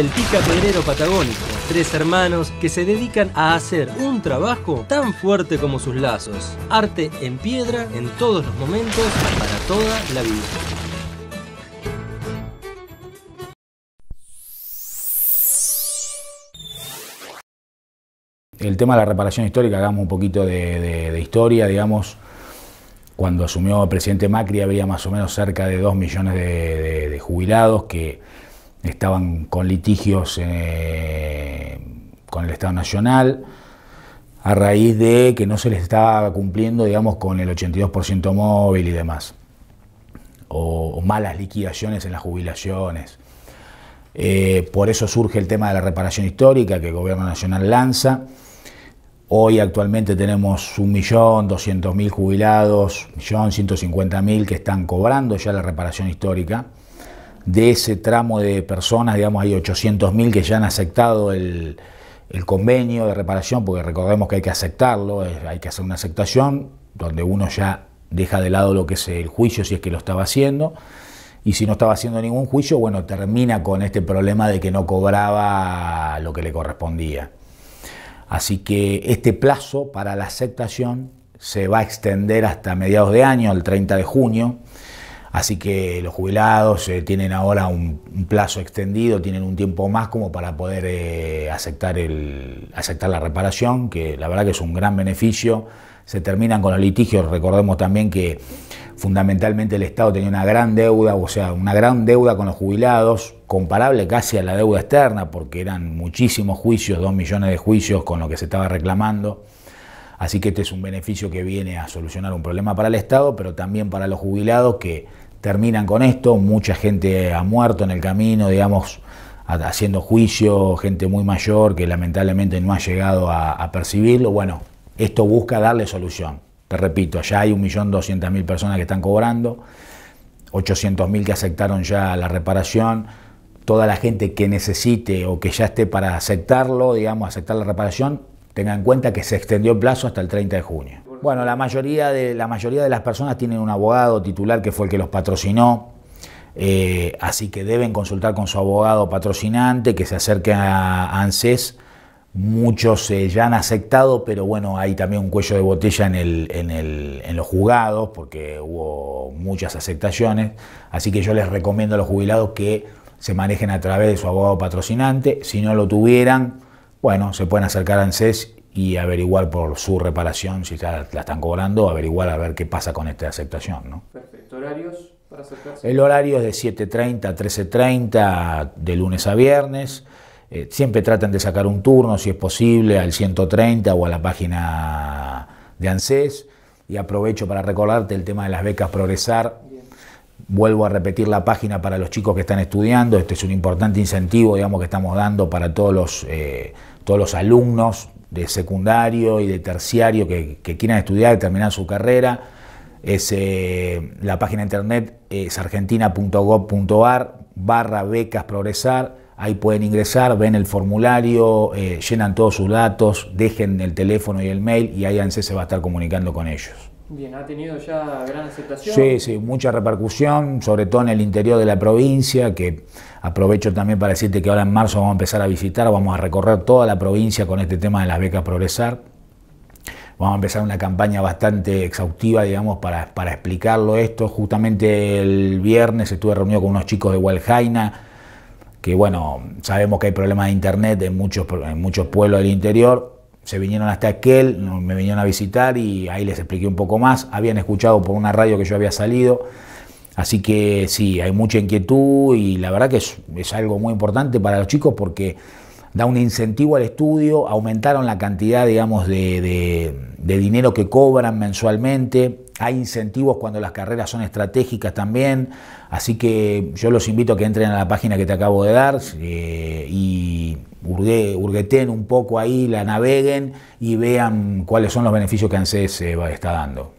el pedrero patagónico, tres hermanos que se dedican a hacer un trabajo tan fuerte como sus lazos, arte en piedra en todos los momentos para toda la vida. el tema de la reparación histórica, hagamos un poquito de, historia, digamos, cuando asumió el presidente Macri había más o menos cerca de 2 millones de jubilados que estaban con litigios eh, con el Estado Nacional a raíz de que no se les estaba cumpliendo, digamos, con el 82% móvil y demás, o, malas liquidaciones en las jubilaciones. Eh, por eso surge el tema de la reparación histórica que el Gobierno Nacional lanza. Hoy actualmente tenemos 1.200.000 jubilados, 1.150.000 que están cobrando ya la reparación histórica de ese tramo de personas, digamos, hay 800.000 que ya han aceptado el, el convenio de reparación, porque recordemos que hay que aceptarlo, hay que hacer una aceptación, donde uno ya deja de lado lo que es el juicio si es que lo estaba haciendo, y si no estaba haciendo ningún juicio, bueno, termina con este problema de que no cobraba lo que le correspondía. Así que este plazo para la aceptación se va a extender hasta mediados de año, el 30 de junio, Así que los jubilados eh, tienen ahora un, plazo extendido, tienen un tiempo más como para poder eh, aceptar, aceptar la reparación, que la verdad que es un gran beneficio. Se terminan con los litigios, recordemos también que fundamentalmente el Estado tenía una gran deuda, o sea, una gran deuda con los jubilados, comparable casi a la deuda externa, porque eran muchísimos juicios, dos millones de juicios con lo que se estaba reclamando. Así que este es un beneficio que viene a solucionar un problema para el Estado, pero también para los jubilados que terminan con esto. Mucha gente ha muerto en el camino, digamos, haciendo juicio, gente muy mayor que lamentablemente no ha llegado a, percibirlo. Bueno, esto busca darle solución. Te repito, ya hay 1.200.000 personas que están cobrando, 800.000 que aceptaron ya la reparación toda la gente que necesite o que ya esté para aceptarlo, digamos, aceptar la reparación, Tenga en cuenta que se extendió el plazo hasta el 30 de junio. Bueno, la mayoría de, las personas tienen un abogado titular que fue el que los patrocinó. Eh, así que deben consultar con su abogado patrocinante, que se acerque a ANSES. Muchos ya han aceptado, pero bueno, hay también un cuello de botella en, en los juzgados, porque hubo muchas aceptaciones. Así que yo les recomiendo a los jubilados que se manejen a través de su abogado patrocinante. Si no lo tuvieran, bueno, se pueden acercar a ANSES y averiguar por su reparación, si ya la están cobrando, averiguar a ver qué pasa con esta aceptación. ¿no? Perfecto. ¿Horarios para acercarse? El horario es de 7.30 a 13.30 de lunes a viernes. Eh, siempre tratan de sacar un turno, si es posible, al 130 o a la página de ANSES. Y aprovecho para recordarte el tema de las becas Progresar. Vuelvo a repetir la página para los chicos que están estudiando. Este es un importante incentivo, digamos, que estamos dando para todos los, eh, todos los alumnos de secundario y de terciario que, quieran estudiar y terminar su carrera. Es, eh, la página internet es argentina.gov.ar barra becas progresar. Ahí pueden ingresar, ven el formulario, eh, llenan todos sus datos, dejen el teléfono y el mail y ahí ANSES se va a estar comunicando con ellos. Bien, ha tenido ya gran aceptación. Sí, sí, mucha repercusión, sobre todo en el interior de la provincia, que aprovecho también para decirte que ahora en marzo vamos a empezar a visitar, vamos a recorrer toda la provincia con este tema de las becas Progresar. Vamos a empezar una campaña bastante exhaustiva, digamos, para, para explicarlo esto. Justamente el viernes estuve reunido con unos chicos de Hualjaina, que bueno, sabemos que hay problemas de internet en muchos, en muchos pueblos del interior se vinieron hasta aquel, me vinieron a visitar y ahí les expliqué un poco más. Habían escuchado por una radio que yo había salido. Así que sí, hay mucha inquietud y la verdad que es, algo muy importante para los chicos porque da un incentivo al estudio, aumentaron la cantidad, digamos, de, dinero que cobran mensualmente, hay incentivos cuando las carreras son estratégicas también, así que yo los invito a que entren a la página que te acabo de dar eh, y hurgue, hurgueten un poco ahí, la naveguen y vean cuáles son los beneficios que ANSES se eh, está dando.